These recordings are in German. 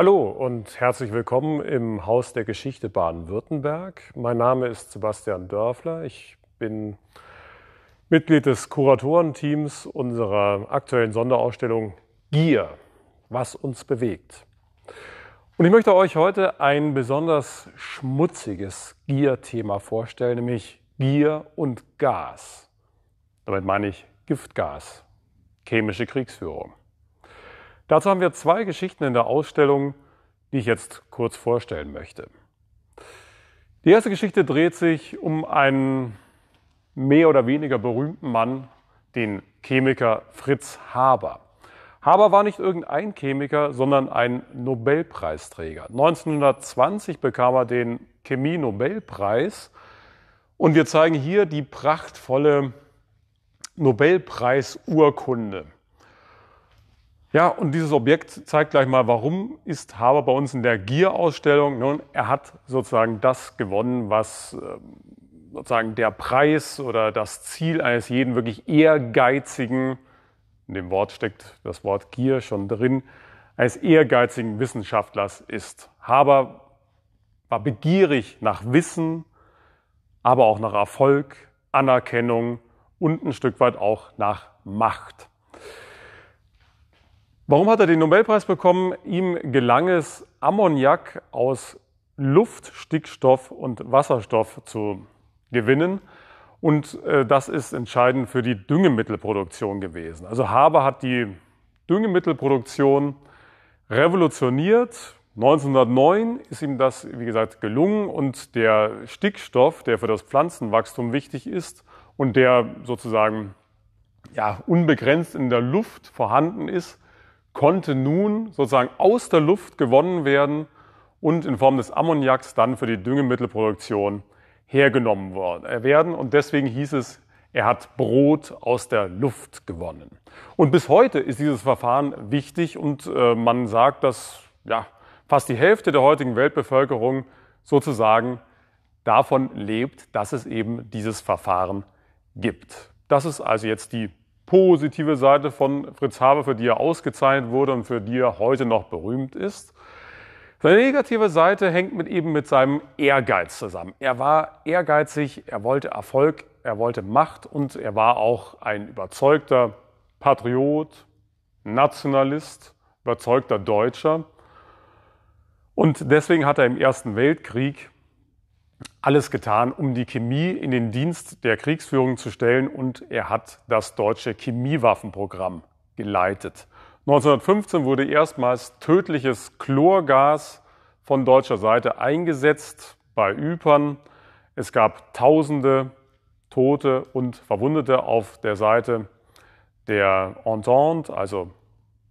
Hallo und herzlich willkommen im Haus der Geschichte Baden-Württemberg. Mein Name ist Sebastian Dörfler. Ich bin Mitglied des Kuratorenteams unserer aktuellen Sonderausstellung Gier, was uns bewegt. Und ich möchte euch heute ein besonders schmutziges Gier-Thema vorstellen, nämlich Gier und Gas. Damit meine ich Giftgas, chemische Kriegsführung. Dazu haben wir zwei Geschichten in der Ausstellung, die ich jetzt kurz vorstellen möchte. Die erste Geschichte dreht sich um einen mehr oder weniger berühmten Mann, den Chemiker Fritz Haber. Haber war nicht irgendein Chemiker, sondern ein Nobelpreisträger. 1920 bekam er den Chemie-Nobelpreis. Und wir zeigen hier die prachtvolle Nobelpreisurkunde, ja, und dieses Objekt zeigt gleich mal, warum ist Haber bei uns in der Gier-Ausstellung? Nun, er hat sozusagen das gewonnen, was ähm, sozusagen der Preis oder das Ziel eines jeden wirklich ehrgeizigen, in dem Wort steckt das Wort Gier schon drin, eines ehrgeizigen Wissenschaftlers ist. Haber war begierig nach Wissen, aber auch nach Erfolg, Anerkennung und ein Stück weit auch nach Macht. Warum hat er den Nobelpreis bekommen? Ihm gelang es, Ammoniak aus Luft, Stickstoff und Wasserstoff zu gewinnen. Und äh, das ist entscheidend für die Düngemittelproduktion gewesen. Also Haber hat die Düngemittelproduktion revolutioniert. 1909 ist ihm das, wie gesagt, gelungen und der Stickstoff, der für das Pflanzenwachstum wichtig ist und der sozusagen ja, unbegrenzt in der Luft vorhanden ist, konnte nun sozusagen aus der Luft gewonnen werden und in Form des Ammoniaks dann für die Düngemittelproduktion hergenommen äh, werden. Und deswegen hieß es, er hat Brot aus der Luft gewonnen. Und bis heute ist dieses Verfahren wichtig und äh, man sagt, dass ja, fast die Hälfte der heutigen Weltbevölkerung sozusagen davon lebt, dass es eben dieses Verfahren gibt. Das ist also jetzt die positive Seite von Fritz Haber, für die er ausgezeichnet wurde und für die er heute noch berühmt ist. Seine negative Seite hängt mit eben mit seinem Ehrgeiz zusammen. Er war ehrgeizig, er wollte Erfolg, er wollte Macht und er war auch ein überzeugter Patriot, Nationalist, überzeugter Deutscher. Und deswegen hat er im Ersten Weltkrieg alles getan, um die Chemie in den Dienst der Kriegsführung zu stellen und er hat das deutsche Chemiewaffenprogramm geleitet. 1915 wurde erstmals tödliches Chlorgas von deutscher Seite eingesetzt bei Ypern. Es gab Tausende Tote und Verwundete auf der Seite der Entente, also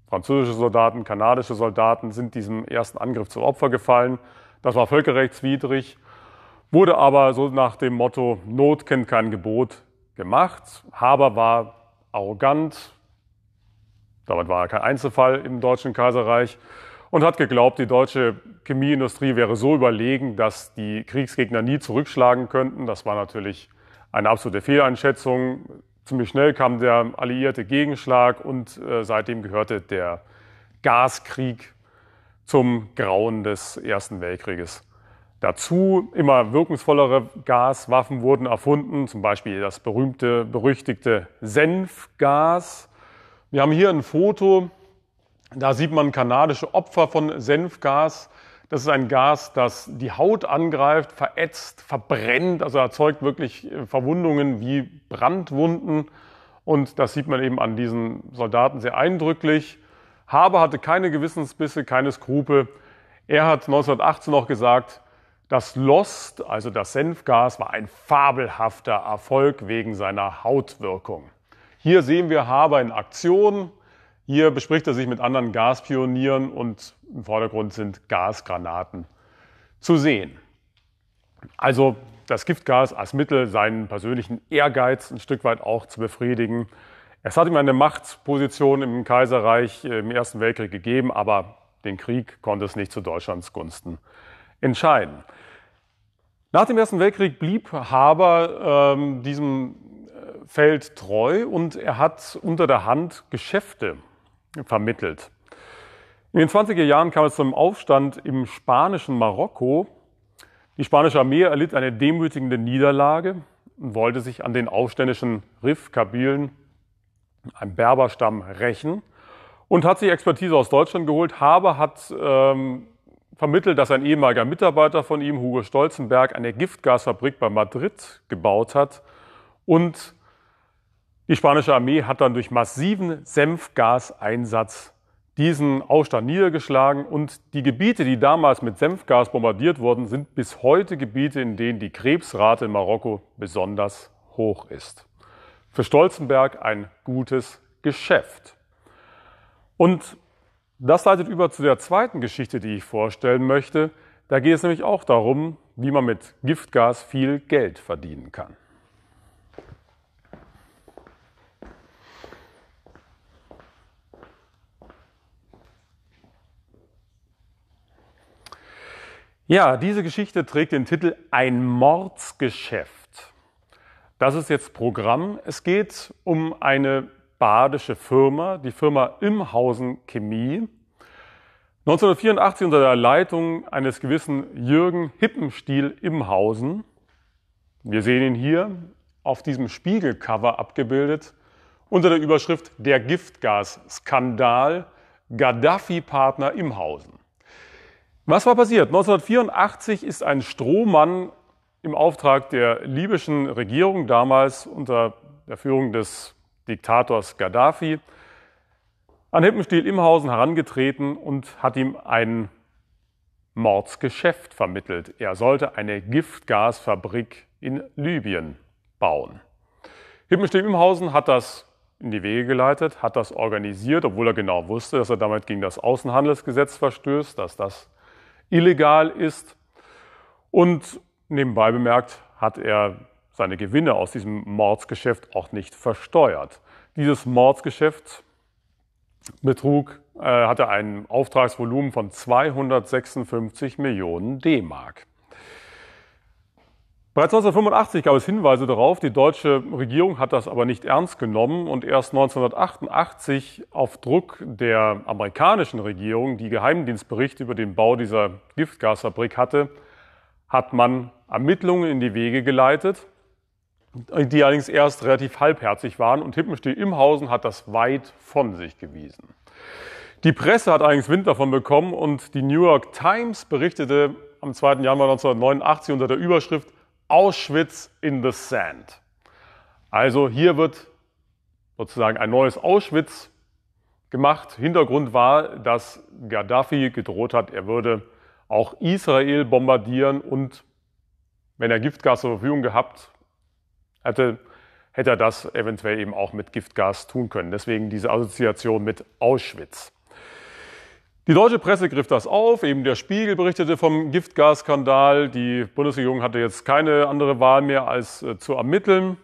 französische Soldaten, kanadische Soldaten sind diesem ersten Angriff zum Opfer gefallen. Das war völkerrechtswidrig wurde aber so nach dem Motto Not kennt kein Gebot gemacht. Haber war arrogant, damit war er kein Einzelfall im Deutschen Kaiserreich und hat geglaubt, die deutsche Chemieindustrie wäre so überlegen, dass die Kriegsgegner nie zurückschlagen könnten. Das war natürlich eine absolute Fehleinschätzung. Ziemlich schnell kam der alliierte Gegenschlag und äh, seitdem gehörte der Gaskrieg zum Grauen des Ersten Weltkrieges Dazu immer wirkungsvollere Gaswaffen wurden erfunden, zum Beispiel das berühmte, berüchtigte Senfgas. Wir haben hier ein Foto, da sieht man kanadische Opfer von Senfgas. Das ist ein Gas, das die Haut angreift, verätzt, verbrennt, also erzeugt wirklich äh, Verwundungen wie Brandwunden. Und das sieht man eben an diesen Soldaten sehr eindrücklich. Haber hatte keine Gewissensbisse, keine Skrupel. Er hat 1918 noch gesagt, das Lost, also das Senfgas, war ein fabelhafter Erfolg wegen seiner Hautwirkung. Hier sehen wir Haber in Aktion. Hier bespricht er sich mit anderen Gaspionieren und im Vordergrund sind Gasgranaten zu sehen. Also das Giftgas als Mittel, seinen persönlichen Ehrgeiz ein Stück weit auch zu befriedigen. Es hat ihm eine Machtposition im Kaiserreich äh, im Ersten Weltkrieg gegeben, aber den Krieg konnte es nicht zu Deutschlands Gunsten entscheiden. Nach dem Ersten Weltkrieg blieb Haber ähm, diesem äh, Feld treu und er hat unter der Hand Geschäfte vermittelt. In den 20er Jahren kam es zum Aufstand im spanischen Marokko. Die spanische Armee erlitt eine demütigende Niederlage und wollte sich an den aufständischen Rif Kabylen, einem Berberstamm, rächen und hat sich Expertise aus Deutschland geholt. Haber hat ähm, vermittelt, dass ein ehemaliger Mitarbeiter von ihm, Hugo Stolzenberg, eine Giftgasfabrik bei Madrid gebaut hat. Und die spanische Armee hat dann durch massiven Senfgaseinsatz diesen Aufstand niedergeschlagen und die Gebiete, die damals mit Senfgas bombardiert wurden, sind bis heute Gebiete, in denen die Krebsrate in Marokko besonders hoch ist. Für Stolzenberg ein gutes Geschäft. Und das leitet über zu der zweiten Geschichte, die ich vorstellen möchte. Da geht es nämlich auch darum, wie man mit Giftgas viel Geld verdienen kann. Ja, diese Geschichte trägt den Titel Ein Mordsgeschäft. Das ist jetzt Programm. Es geht um eine badische Firma, die Firma Imhausen Chemie. 1984 unter der Leitung eines gewissen Jürgen Hippenstiel Imhausen. Wir sehen ihn hier auf diesem Spiegelcover abgebildet unter der Überschrift Der Giftgas-Skandal Gaddafi-Partner Imhausen. Was war passiert? 1984 ist ein Strohmann im Auftrag der libyschen Regierung damals unter der Führung des Diktators Gaddafi, an Hippenstiel Imhausen herangetreten und hat ihm ein Mordsgeschäft vermittelt. Er sollte eine Giftgasfabrik in Libyen bauen. Hippenstiel Imhausen hat das in die Wege geleitet, hat das organisiert, obwohl er genau wusste, dass er damit gegen das Außenhandelsgesetz verstößt, dass das illegal ist. Und nebenbei bemerkt hat er seine Gewinne aus diesem Mordsgeschäft auch nicht versteuert. Dieses Mordsgeschäft betrug, äh, hatte ein Auftragsvolumen von 256 Millionen D-Mark. Bereits 1985 gab es Hinweise darauf, die deutsche Regierung hat das aber nicht ernst genommen und erst 1988 auf Druck der amerikanischen Regierung, die Geheimdienstberichte über den Bau dieser Giftgasfabrik hatte, hat man Ermittlungen in die Wege geleitet die allerdings erst relativ halbherzig waren und Hippenstiel-Imhausen hat das weit von sich gewiesen. Die Presse hat allerdings Wind davon bekommen und die New York Times berichtete am 2. Januar 1989 unter der Überschrift Auschwitz in the Sand. Also hier wird sozusagen ein neues Auschwitz gemacht. Hintergrund war, dass Gaddafi gedroht hat, er würde auch Israel bombardieren und wenn er Giftgas zur Verfügung gehabt hätte, hätte er das eventuell eben auch mit Giftgas tun können. Deswegen diese Assoziation mit Auschwitz. Die deutsche Presse griff das auf, eben der Spiegel berichtete vom Giftgasskandal, die Bundesregierung hatte jetzt keine andere Wahl mehr als äh, zu ermitteln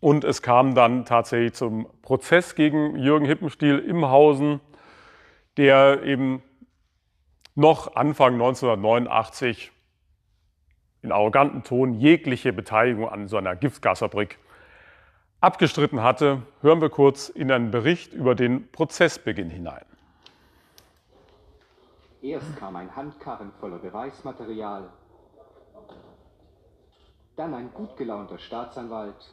und es kam dann tatsächlich zum Prozess gegen Jürgen Hippenstiel im Hausen, der eben noch Anfang 1989 in arrogantem Ton jegliche Beteiligung an so einer Giftgasfabrik abgestritten hatte, hören wir kurz in einen Bericht über den Prozessbeginn hinein. Erst kam ein Handkarren voller Beweismaterial, dann ein gut gelaunter Staatsanwalt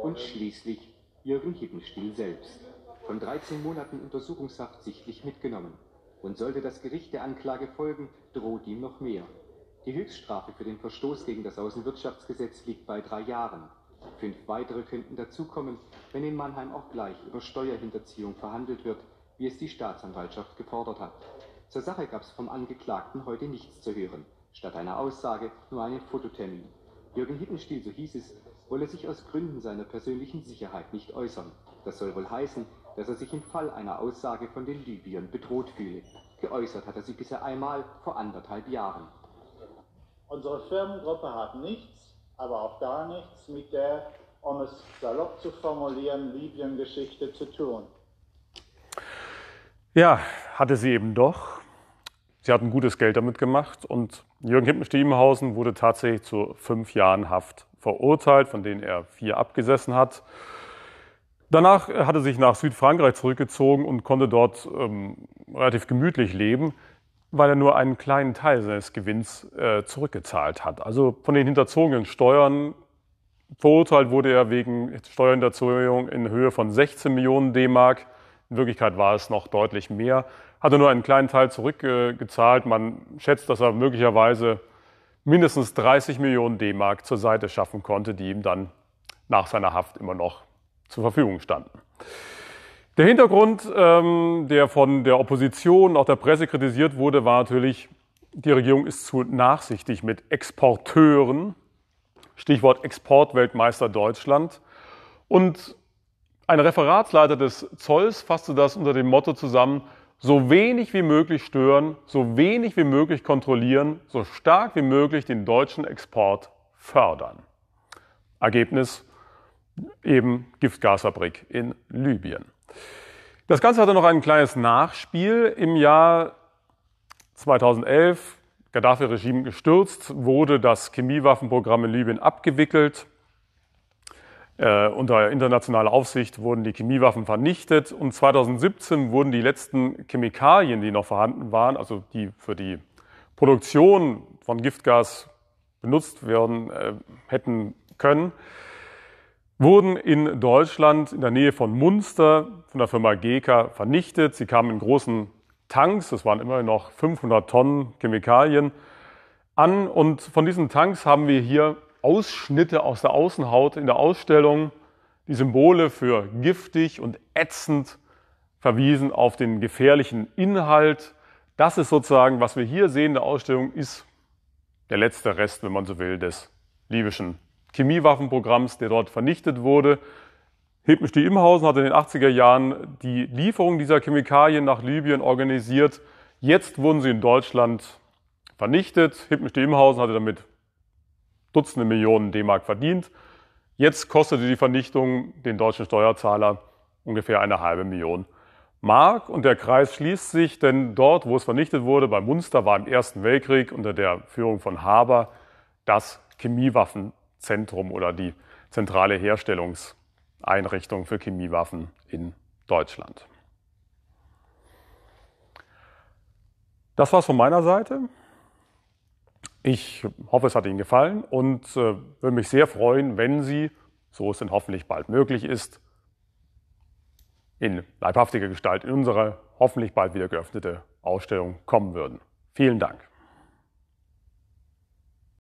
und schließlich Jürgen Hippenstiel selbst. Von 13 Monaten Untersuchungshaft sichtlich mitgenommen. Und sollte das Gericht der Anklage folgen, droht ihm noch mehr. Die Höchststrafe für den Verstoß gegen das Außenwirtschaftsgesetz liegt bei drei Jahren. Fünf weitere könnten dazukommen, wenn in Mannheim auch gleich über Steuerhinterziehung verhandelt wird, wie es die Staatsanwaltschaft gefordert hat. Zur Sache gab es vom Angeklagten heute nichts zu hören. Statt einer Aussage nur einen Fototermin. Jürgen Hittenstiel, so hieß es, wolle sich aus Gründen seiner persönlichen Sicherheit nicht äußern. Das soll wohl heißen, dass er sich im Fall einer Aussage von den Libyern bedroht fühle. Geäußert hat er sie bisher einmal vor anderthalb Jahren. Unsere Firmengruppe hat nichts, aber auch gar nichts mit der, um es salopp zu formulieren, Libyen-Geschichte zu tun. Ja, hatte sie eben doch. Sie hatten gutes Geld damit gemacht und Jürgen Hippenstiebenhausen wurde tatsächlich zu fünf Jahren Haft verurteilt, von denen er vier abgesessen hat. Danach äh, hatte sich nach Südfrankreich zurückgezogen und konnte dort ähm, relativ gemütlich leben weil er nur einen kleinen Teil seines Gewinns äh, zurückgezahlt hat. Also von den hinterzogenen Steuern verurteilt wurde er wegen Steuerhinterzogung in Höhe von 16 Millionen D-Mark. In Wirklichkeit war es noch deutlich mehr. Hat er nur einen kleinen Teil zurückgezahlt. Man schätzt, dass er möglicherweise mindestens 30 Millionen D-Mark zur Seite schaffen konnte, die ihm dann nach seiner Haft immer noch zur Verfügung standen. Der Hintergrund, ähm, der von der Opposition, und auch der Presse kritisiert wurde, war natürlich, die Regierung ist zu nachsichtig mit Exporteuren. Stichwort Exportweltmeister Deutschland. Und ein Referatsleiter des Zolls fasste das unter dem Motto zusammen, so wenig wie möglich stören, so wenig wie möglich kontrollieren, so stark wie möglich den deutschen Export fördern. Ergebnis eben Giftgasfabrik in Libyen. Das Ganze hatte noch ein kleines Nachspiel. Im Jahr 2011, Gaddafi-Regime gestürzt, wurde das Chemiewaffenprogramm in Libyen abgewickelt. Äh, unter internationaler Aufsicht wurden die Chemiewaffen vernichtet und 2017 wurden die letzten Chemikalien, die noch vorhanden waren, also die für die Produktion von Giftgas benutzt werden äh, hätten können, wurden in Deutschland in der Nähe von Munster von der Firma GEKA vernichtet. Sie kamen in großen Tanks, das waren immerhin noch 500 Tonnen Chemikalien, an. Und von diesen Tanks haben wir hier Ausschnitte aus der Außenhaut in der Ausstellung, die Symbole für giftig und ätzend verwiesen auf den gefährlichen Inhalt. Das ist sozusagen, was wir hier sehen in der Ausstellung, ist der letzte Rest, wenn man so will, des libyschen Chemiewaffenprogramms, der dort vernichtet wurde. Hepenstiel Imhausen hat in den 80er Jahren die Lieferung dieser Chemikalien nach Libyen organisiert. Jetzt wurden sie in Deutschland vernichtet. Hepenstiel Imhausen hatte damit Dutzende Millionen D-Mark verdient. Jetzt kostete die Vernichtung den deutschen Steuerzahler ungefähr eine halbe Million Mark. Und der Kreis schließt sich, denn dort, wo es vernichtet wurde, bei Munster, war im Ersten Weltkrieg unter der Führung von Haber das Chemiewaffen Zentrum oder die zentrale Herstellungseinrichtung für Chemiewaffen in Deutschland. Das war's von meiner Seite. Ich hoffe, es hat Ihnen gefallen und äh, würde mich sehr freuen, wenn Sie, so es denn hoffentlich bald möglich ist, in leibhaftiger Gestalt in unsere hoffentlich bald wieder geöffnete Ausstellung kommen würden. Vielen Dank.